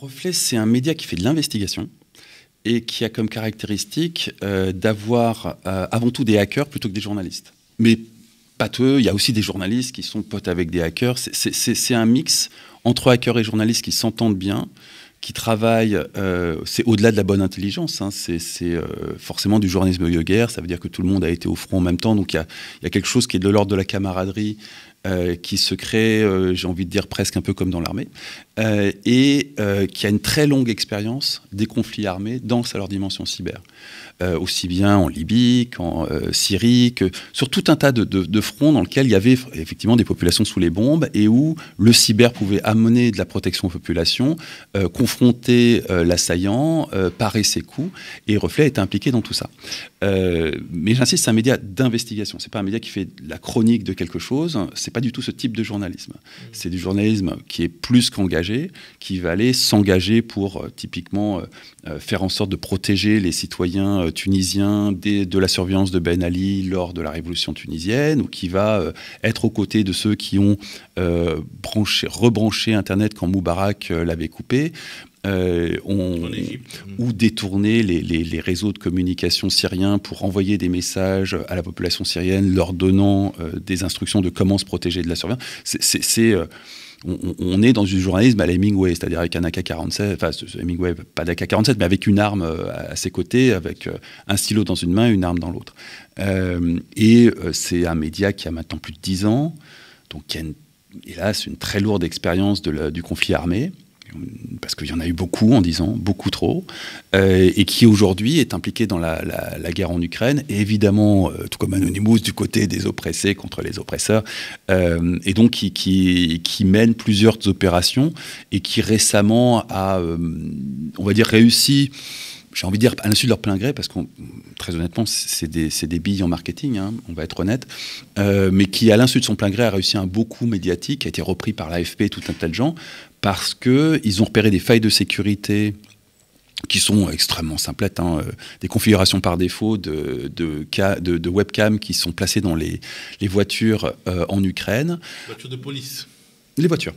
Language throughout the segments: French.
Reflet, c'est un média qui fait de l'investigation et qui a comme caractéristique euh, d'avoir euh, avant tout des hackers plutôt que des journalistes. Mais pas tous, il y a aussi des journalistes qui sont potes avec des hackers. C'est un mix entre hackers et journalistes qui s'entendent bien, qui travaillent, euh, c'est au-delà de la bonne intelligence, hein. c'est forcément du journalisme de guerre, ça veut dire que tout le monde a été au front en même temps, donc il y a, quelque chose qui est de l'ordre de la camaraderie, euh, qui se crée, euh, j'ai envie de dire presque un peu comme dans l'armée, euh, et qui a une très longue expérience des conflits armés dans leur dimension cyber, aussi bien en Libye qu'en Syrie, que sur tout un tas de, fronts dans lesquels il y avait effectivement des populations sous les bombes et où le cyber pouvait amener de la protection aux populations, confronter l'assaillant, parer ses coups, et Reflet est impliqué dans tout ça. mais j'insiste, c'est un média d'investigation, c'est pas un média qui fait la chronique de quelque chose, c'est pas du tout ce type de journalisme. C'est du journalisme qui est plus qu'engagé, qui va aller s'engager pour euh, typiquement euh, euh, faire en sorte de protéger les citoyens tunisiens de la surveillance de Ben Ali lors de la révolution tunisienne, ou qui va être aux côtés de ceux qui ont rebranché Internet quand Moubarak l'avait coupé. Euh, ou mm. détourner les, réseaux de communication syriens pour envoyer des messages à la population syrienne, leur donnant euh, des instructions de comment se protéger de la surveillance. Euh, on, est dans du journalisme à Hemingway, c'est-à-dire avec un AK-47, enfin Hemingway, pas d'AK-47, mais avec une arme à ses côtés, avec un stylo dans une main, une arme dans l'autre. et c'est un média qui a maintenant plus de 10 ans, donc qui a, hélas, une très lourde expérience du conflit armé parce qu'il y en a eu beaucoup en disant, beaucoup trop, euh, et qui aujourd'hui est impliqué dans la, guerre en Ukraine, et évidemment, euh, tout comme Anonymous, du côté des oppressés contre les oppresseurs, euh, et donc qui, mène plusieurs opérations, et qui récemment a, on va dire, réussi j'ai envie de dire à l'insu de leur plein gré, parce que très honnêtement, c'est des, billes en marketing, hein, on va être honnête, mais qui à l'insu de son plein gré a réussi un beau coup médiatique, a été repris par l'AFP et tout un tas de gens, parce qu'ils ont repéré des failles de sécurité qui sont extrêmement simplettes, hein, euh, des configurations par défaut de, de, de, de webcams qui sont placées dans les, les voitures euh, en Ukraine. Voitures de police les voitures,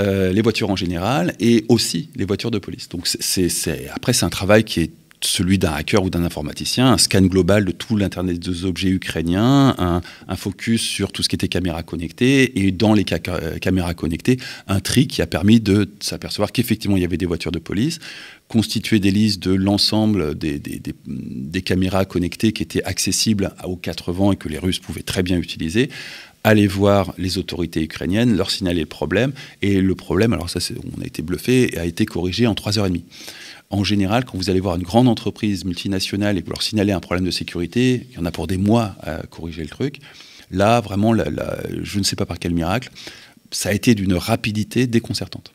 euh, les voitures en général, et aussi les voitures de police. Donc, c'est après, c'est un travail qui est celui d'un hacker ou d'un informaticien, un scan global de tout l'Internet des objets ukrainiens, un, focus sur tout ce qui était caméra connectée, et dans les euh, caméras connectées, un tri qui a permis de s'apercevoir qu'effectivement il y avait des voitures de police, constituer des listes de l'ensemble des, caméras connectées qui étaient accessibles aux quatre vents et que les Russes pouvaient très bien utiliser, aller voir les autorités ukrainiennes, leur signaler le problème, et le problème, alors ça on a été bluffé, a été corrigé en 3h30 en général, quand vous allez voir une grande entreprise multinationale et que vous leur signalez un problème de sécurité, il y en a pour des mois à corriger le truc. Là, vraiment, je ne sais pas par quel miracle, ça a été d'une rapidité déconcertante.